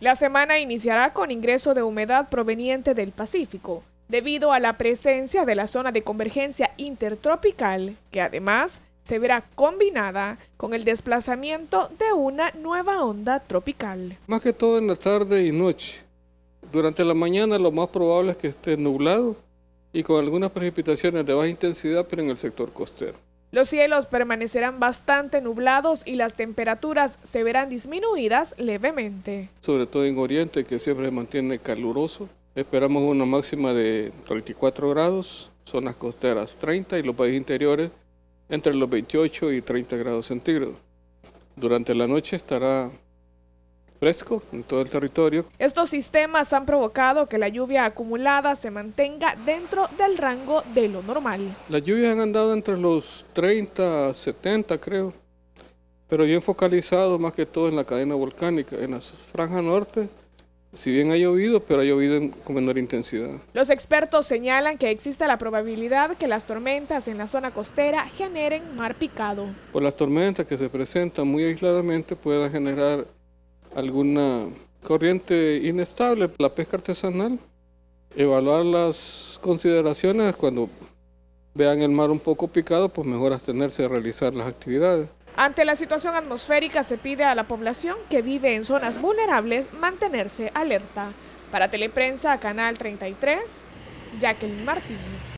La semana iniciará con ingreso de humedad proveniente del Pacífico, debido a la presencia de la zona de convergencia intertropical, que además se verá combinada con el desplazamiento de una nueva onda tropical. Más que todo en la tarde y noche. Durante la mañana lo más probable es que esté nublado y con algunas precipitaciones de baja intensidad, pero en el sector costero. Los cielos permanecerán bastante nublados y las temperaturas se verán disminuidas levemente. Sobre todo en Oriente, que siempre se mantiene caluroso. Esperamos una máxima de 34 grados, zonas costeras 30 y los países interiores entre los 28 y 30 grados centígrados. Durante la noche estará fresco en todo el territorio. Estos sistemas han provocado que la lluvia acumulada se mantenga dentro del rango de lo normal. Las lluvias han andado entre los 30, 70 creo, pero bien focalizado más que todo en la cadena volcánica, en la franja norte, si bien ha llovido, pero ha llovido con menor intensidad. Los expertos señalan que existe la probabilidad que las tormentas en la zona costera generen mar picado. Por las tormentas que se presentan muy aisladamente puedan generar alguna corriente inestable, la pesca artesanal, evaluar las consideraciones cuando vean el mar un poco picado, pues mejor abstenerse de realizar las actividades. Ante la situación atmosférica se pide a la población que vive en zonas vulnerables mantenerse alerta. Para Teleprensa, Canal 33, Jacqueline Martínez.